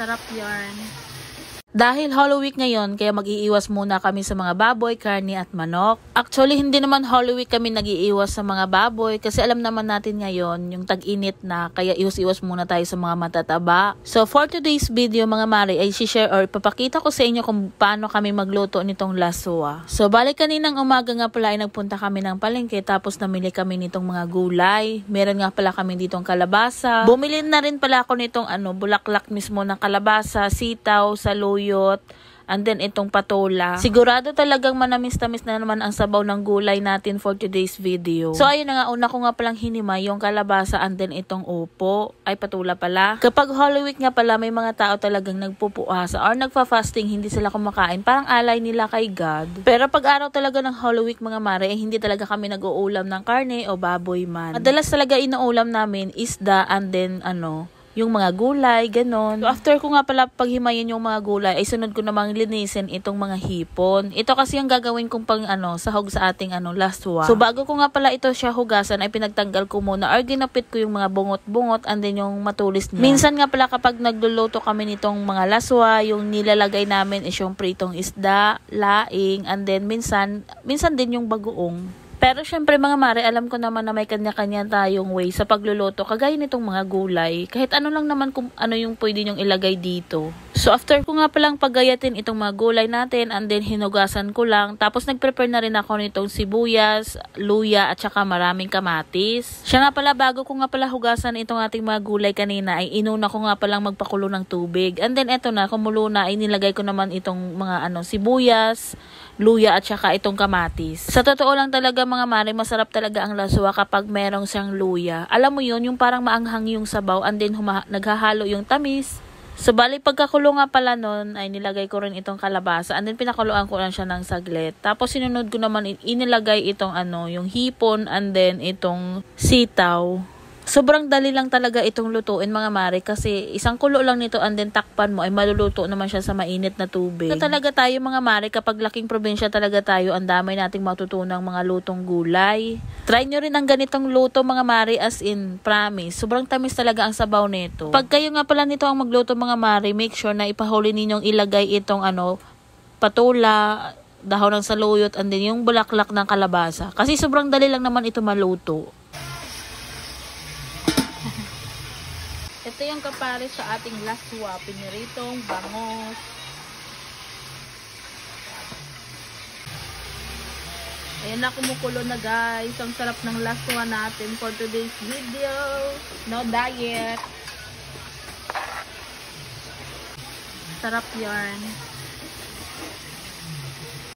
Sarap yarn. Dahil Hollow Week ngayon, kaya mag-iiwas muna kami sa mga baboy, karne at manok. Actually, hindi naman Hollow Week kami nag-iiwas sa mga baboy kasi alam naman natin ngayon yung tag-init na kaya iwas-iwas muna tayo sa mga matataba. So for today's video mga mare ay share or ipapakita ko sa inyo kung paano kami magluto nitong lasua. So balik kaninang umaga nga pala ay nagpunta kami ng palengke tapos namili kami nitong mga gulay. Meron nga pala kami ditong kalabasa. Bumili na rin pala ako nitong ano, bulaklak mismo ng kalabasa, sitaw, saloy, sibuyot, and then itong patola. Sigurado talagang manamis-tamis na naman ang sabaw ng gulay natin for today's video. So ayun na nga, una ko nga palang hinima yung kalabasa and then itong upo. Ay patula pala. Kapag Holy Week nga pala, may mga tao talagang nagpupuasa or nagfa-fasting, hindi sila kumakain. Parang alay nila kay God. Pero pag araw talaga ng Holy Week mga mare, eh, hindi talaga kami nag-uulam ng karne o baboy man. Madalas talaga inuulam namin isda and then ano, yung mga gulay, ganon. So, after ko nga pala paghimayin yung mga gulay, ay sunod ko namang linisin itong mga hipon. Ito kasi ang gagawin kong pang ano, sahog sa ating ano, last one. So, bago ko nga pala ito siya hugasan, ay pinagtanggal ko muna or ginapit ko yung mga bungot-bungot and then yung matulis niya. Minsan nga pala kapag nagluluto kami nitong mga laswa, yung nilalagay namin is yung pritong isda, laing, and then minsan, minsan din yung bagoong. Pero syempre mga mare, alam ko naman na may kanya-kanya tayong way sa pagluluto. Kagaya nitong mga gulay, kahit ano lang naman kung ano yung pwede nyong ilagay dito. So after ko nga palang pagayatin itong mga gulay natin and then hinugasan ko lang. Tapos nagprepare na rin ako nitong sibuyas, luya at saka maraming kamatis. Siya nga pala bago ko nga pala hugasan itong ating mga gulay kanina ay inuna ko nga palang magpakulo ng tubig. And then eto na, kumulo na ay nilagay ko naman itong mga ano sibuyas, luya at saka itong kamatis. Sa totoo lang talaga mga mare, masarap talaga ang laswa kapag merong siyang luya. Alam mo yon yung parang maanghang yung sabaw and then naghahalo yung tamis. So, bali, pagkakulo nga pala nun, ay nilagay ko rin itong kalabasa. And then, pinakuloan ko lang siya ng saglit. Tapos, sinunod ko naman, inilagay itong ano, yung hipon and then itong sitaw. Sobrang dali lang talaga itong lutuin mga mare kasi isang kulo lang nito and then takpan mo ay maluluto naman siya sa mainit na tubig. So talaga tayo mga mare kapag laking probinsya talaga tayo ang damay nating matutunang mga lutong gulay. Try nyo rin ang ganitong luto mga mare as in promise. Sobrang tamis talaga ang sabaw nito. Pag kayo nga pala nito ang magluto mga mare, make sure na ipahuli ninyong ilagay itong ano patula, dahon ng saluyot, and then yung bulaklak ng kalabasa. Kasi sobrang dali lang naman ito maluto. Ito yung kapare sa ating last laswa, piniritong, bangos. Ayan na, kumukulo na guys. Ang sarap ng last one natin for today's video. No diet. Sarap yan.